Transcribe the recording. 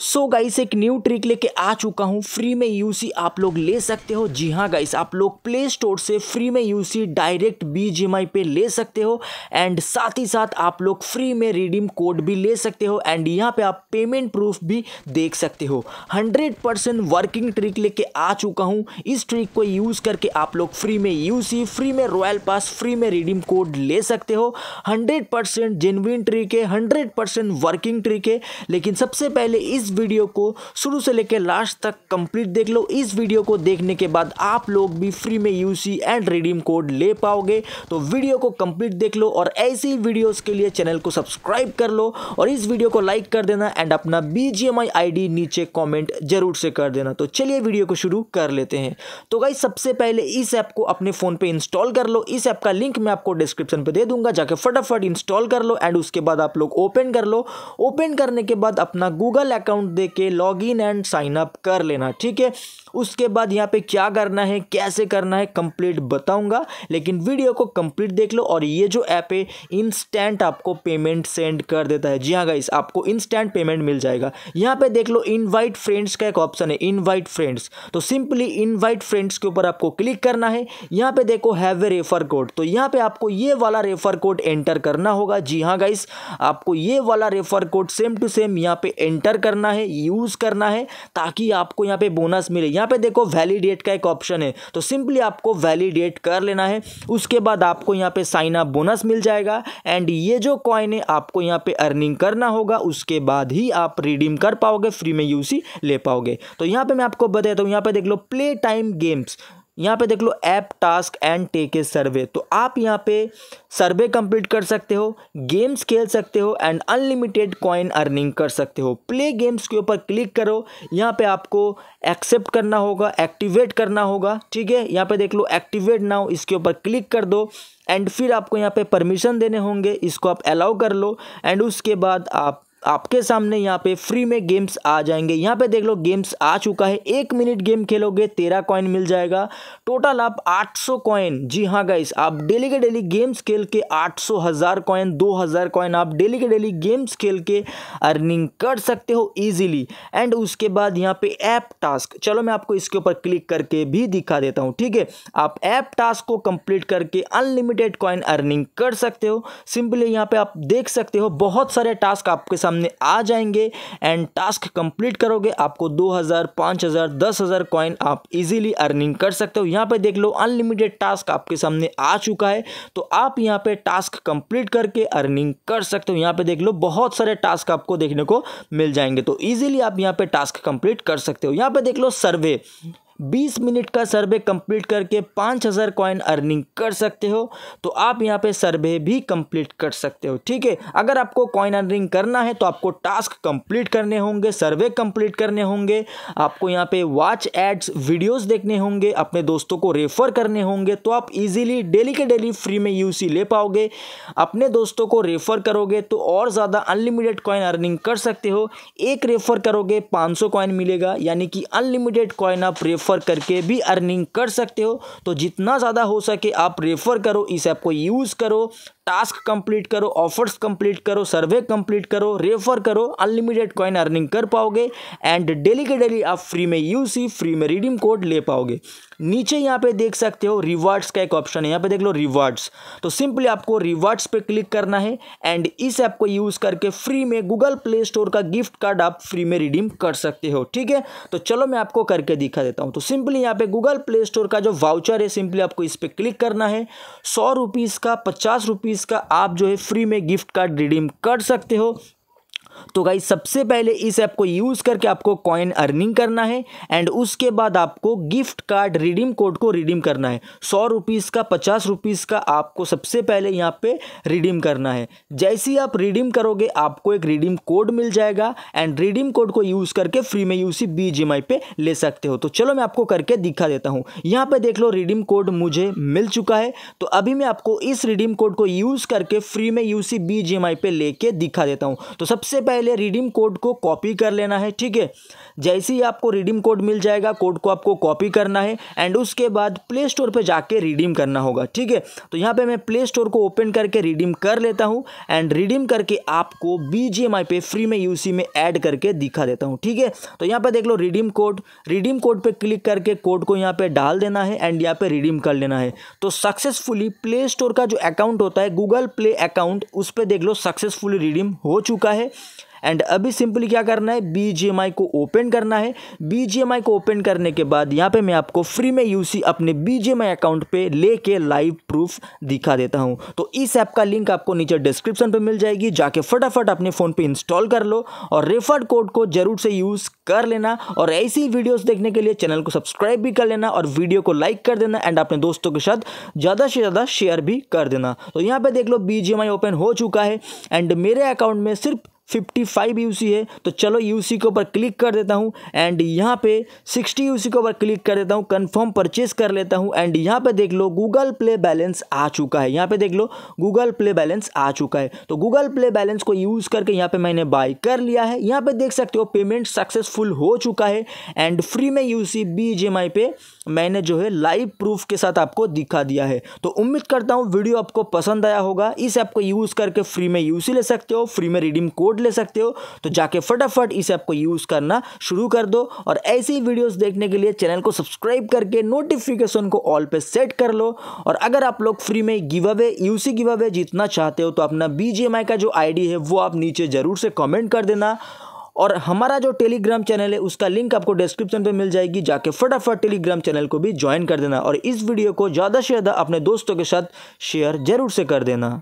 सो so guys एक new trick लेके आ चुका हूँ फ्री में यूसी आप लोग ले सकते हो जी हाँ गाइस आप लोग प्ले स्टोर से फ्री में यूसी डायरेक्ट बीजीएमआई पे ले सकते हो एंड साथ ही साथ आप लोग फ्री में रिडीम कोड भी ले सकते हो एंड यहाँ पे आप पेमेंट प्रूफ भी देख सकते हो 100% वर्किंग ट्रिक लेके आ चुका हूँ इस ट्रिक को यूज़ करके आप लोग फ्री में यू फ्री में रॉयल पास फ्री में रिडीम कोड ले सकते हो हंड्रेड परसेंट जेनविन ट्रिक है हंड्रेड वर्किंग ट्रिक है लेकिन सबसे पहले इस इस वीडियो को शुरू से लेकर लास्ट तक कंप्लीट देख लो इस वीडियो को देखने के बाद आप लोग भी फ्री में यूसी एंड रिडीम कोड ले पाओगे तो वीडियो को कंप्लीट देख लो और ऐसी ही वीडियोस के लिए चैनल को सब्सक्राइब कर लो और इस वीडियो को लाइक कर देना एंड अपना बी जी आईडी नीचे कमेंट जरूर से कर देना तो चलिए वीडियो को शुरू कर लेते हैं तो गाई सबसे पहले इस ऐप को अपने फ़ोन पर इंस्टॉल कर लो इस ऐप का लिंक मैं आपको डिस्क्रिप्शन पर दे दूंगा जाके फटाफट इंस्टॉल कर लो एंड उसके बाद आप लोग ओपन कर लो ओपन करने के बाद अपना गूगल अकाउंट अकाउंट दे के log in and sign up कर लेना ठीक है उसके बाद यहाँ पे क्या करना है कैसे करना है कंप्लीट बताऊंगा लेकिन वीडियो को कंप्लीट देख लो और ये जो ऐप है इंस्टेंट आपको पेमेंट सेंड कर देता है जी हाँ गाइस आपको इंस्टेंट पेमेंट मिल जाएगा यहाँ पे देख लो इनवाइट फ्रेंड्स का एक ऑप्शन है इनवाइट फ्रेंड्स तो सिंपली इनवाइट फ्रेंड्स के ऊपर आपको क्लिक करना है यहाँ पे देखो हैव ए रेफर कोड तो यहाँ पे आपको ये वाला रेफर कोड एंटर करना होगा जी हाँ गाइस आपको ये वाला refer code same to same यहाँ पे एंटर करना करना है यूज़ करना है ताकि आपको यहाँ पे बोनस मिले यहाँ पे देखो वैलिडेट का एक ऑप्शन है तो सिंपली आपको वैलिडेट कर लेना है उसके बाद आपको यहाँ पे साइन अप बोनस मिल जाएगा एंड ये जो कॉइन है आपको यहाँ पे अर्निंग करना होगा उसके बाद ही आप रिडीम कर पाओगे फ्री में यूसी ले पाओगे तो यहाँ पर मैं आपको बताता हूँ यहाँ पर देख लो प्ले टाइम गेम्स यहाँ पे देख लो app task and take a survey तो आप यहाँ पे सर्वे कंप्लीट कर सकते हो गेम्स खेल सकते हो एंड अनलिमिटेड कॉइन अर्निंग कर सकते हो प्ले गेम्स के ऊपर क्लिक करो यहाँ पे आपको एक्सेप्ट करना होगा एक्टिवेट करना होगा ठीक है यहाँ पे देख लो एक्टिवेट नाउ इसके ऊपर क्लिक कर दो एंड फिर आपको यहाँ पे परमिशन देने होंगे इसको आप अलाउ कर लो एंड उसके बाद आप आपके सामने यहाँ पे फ्री में गेम्स आ जाएंगे यहाँ पे देख लो गेम्स आ चुका है एक मिनट गेम खेलोगे तेरह कॉइन मिल जाएगा टोटल आप आठ सौ कॉइन जी हाँ गाइस आप डेली के डेली गेम्स खेल के आठ सौ हज़ार कॉइन दो हज़ार कॉइन आप डेली के डेली गेम्स खेल के अर्निंग कर सकते हो ईजिली एंड उसके बाद यहाँ पे ऐप टास्क चलो मैं आपको इसके ऊपर क्लिक करके भी दिखा देता हूँ ठीक है आप ऐप टास्क को कंप्लीट करके अनलिमिटेड कॉइन अर्निंग कर सकते हो सिंपली यहाँ पर आप देख सकते हो बहुत सारे टास्क आपके सामने सामने आ जाएंगे एंड टास्क कंप्लीट करोगे आपको 2000, 5000, 10000 कॉइन आप इजीली अर्निंग कर सकते हो यहाँ पे देख लो अनलिमिटेड टास्क आपके सामने आ चुका है तो आप यहाँ पे टास्क कंप्लीट करके अर्निंग कर सकते हो यहाँ पे देख लो बहुत सारे टास्क आपको देखने को मिल जाएंगे तो ईजिली आप यहाँ पर टास्क कंप्लीट कर सकते हो यहाँ पर देख लो सर्वे बीस मिनट का सर्वे कंप्लीट करके पाँच हज़ार कॉइन अर्निंग कर सकते हो तो आप यहाँ पे सर्वे भी कंप्लीट कर सकते हो ठीक है अगर आपको कॉइन अर्निंग करना है तो आपको टास्क कंप्लीट करने होंगे सर्वे कंप्लीट करने होंगे आपको यहाँ पे वॉच एड्स वीडियोस देखने होंगे अपने दोस्तों को रेफ़र करने होंगे तो आप इजीली डेली के डेली फ्री में यू ले पाओगे अपने दोस्तों को रेफ़र करोगे तो और ज़्यादा अनलिमिटेड कॉइन अर्निंग कर सकते हो एक रेफ़र करोगे पाँच कॉइन मिलेगा यानी कि अनलिमिटेड कॉइन आप रेफर रेफ़र करके भी अर्निंग कर सकते हो तो जितना ज़्यादा हो सके आप रेफ़र करो इस ऐप को यूज़ करो टास्क कंप्लीट करो ऑफर्स कंप्लीट करो सर्वे कंप्लीट करो रेफ़र करो अनलिमिटेड कॉइन अर्निंग कर पाओगे एंड डेली के डेली आप फ्री में यूज ही फ्री में रिडीम कोड ले पाओगे नीचे यहाँ पे देख सकते हो रिवार्ड्स का एक ऑप्शन है यहाँ पे देख लो रिवार्ड्स तो सिंपली आपको रिवार्ड्स पे क्लिक करना है एंड इस ऐप को यूज़ करके फ्री में गूगल प्ले स्टोर का गिफ्ट कार्ड आप फ्री में रिडीम कर सकते हो ठीक है तो चलो मैं आपको करके दिखा देता हूँ तो सिंपली यहाँ पे गूगल प्ले स्टोर का जो वाउचर है सिंपली आपको इस पर क्लिक करना है सौ रुपीज़ का पचास रुपीज़ का आप जो है फ्री में गिफ्ट कार्ड रिडीम कर सकते हो तो गाई सबसे पहले इस ऐप को यूज़ करके आपको कॉइन अर्निंग करना है एंड उसके बाद आपको गिफ्ट कार्ड रिडीम कोड को रिडीम करना है सौ रुपीज़ का पचास रुपीज़ का आपको सबसे पहले यहाँ पे रिडीम करना है जैसे ही आप रिडीम करोगे आपको एक रिडीम कोड मिल जाएगा एंड रिडीम कोड को यूज़ करके फ्री में यूसी बी जी पे ले सकते हो तो चलो मैं आपको करके दिखा देता हूँ यहाँ पे देख लो रिडीम कोड मुझे मिल चुका है तो अभी मैं आपको इस रिडीम कोड को यूज़ करके फ्री में यूसी बी पे लेके दिखा देता हूँ तो सबसे पहले रिडीम कोड को कॉपी कर लेना है ठीक है जैसे ही आपको रिडीम कोड मिल जाएगा कोड को आपको कॉपी करना है एंड उसके बाद प्ले स्टोर पर जाके रिडीम करना होगा ठीक है तो यहाँ पर मैं प्ले स्टोर को ओपन करके रिडीम कर लेता हूँ एंड रिडीम करके आपको बी पे फ्री में यू में ऐड करके दिखा देता हूँ ठीक है तो यहाँ पर देख लो रिडीम कोड रिडीम कोड पर क्लिक करके कोड को यहाँ पर डाल देना है एंड यहाँ पर रिडीम कर लेना है तो सक्सेसफुली प्ले स्टोर का जो अकाउंट होता है गूगल प्ले अकाउंट उस पर देख लो सक्सेसफुली रिडीम हो चुका है एंड अभी सिंपली क्या करना है बी को ओपन करना है बी को ओपन करने के बाद यहाँ पे मैं आपको फ्री में यूसी अपने बी अकाउंट पे लेके लाइव प्रूफ दिखा देता हूँ तो इस ऐप का लिंक आपको नीचे डिस्क्रिप्शन पे मिल जाएगी जाके फटाफट अपने फ़ोन पे इंस्टॉल कर लो और रेफर कोड को ज़रूर से यूज़ कर लेना और ऐसी वीडियोज देखने के लिए चैनल को सब्सक्राइब भी कर लेना और वीडियो को लाइक कर देना एंड अपने दोस्तों के साथ ज़्यादा से ज़्यादा शेयर भी कर देना तो यहाँ पर देख लो बी ओपन हो चुका है एंड मेरे अकाउंट में सिर्फ 55 यूसी है तो चलो यूसी के ऊपर क्लिक कर देता हूँ एंड यहाँ पे 60 यूसी के ऊपर क्लिक कर देता हूँ कन्फर्म परचेस कर लेता हूँ एंड यहाँ पे देख लो गूगल प्ले बैलेंस आ चुका है यहाँ पे देख लो गूगल प्ले बैलेंस आ चुका है तो गूगल प्ले बैलेंस को यूज़ करके यहाँ पे मैंने बाय कर लिया है यहाँ पे देख सकते हो पेमेंट सक्सेसफुल हो चुका है एंड फ्री में यू सी पे मैंने जो है लाइव प्रूफ के साथ आपको दिखा दिया है तो उम्मीद करता हूँ वीडियो आपको पसंद आया होगा इस ऐप को यूज़ करके फ्री में यूसी ले सकते हो फ्री में रिडीम कोड कोड ले सकते हो तो जाके फटाफट इसे आपको यूज़ करना शुरू कर दो और ऐसी वीडियोस देखने के लिए चैनल को सब्सक्राइब करके नोटिफिकेशन को ऑल पे सेट कर लो और अगर आप लोग फ्री में giveaway UC giveaway जीतना चाहते हो तो अपना बीजीएमआई का जो आईडी है वो आप नीचे ज़रूर से कॉमेंट कर देना और हमारा जो टेलीग्राम चैनल है उसका लिंक आपको डिस्क्रिप्शन पे मिल जाएगी जाके फटाफट टेलीग्राम चैनल को भी ज्वाइन कर देना और इस वीडियो को ज़्यादा से ज़्यादा अपने दोस्तों के साथ शेयर जरूर से कर देना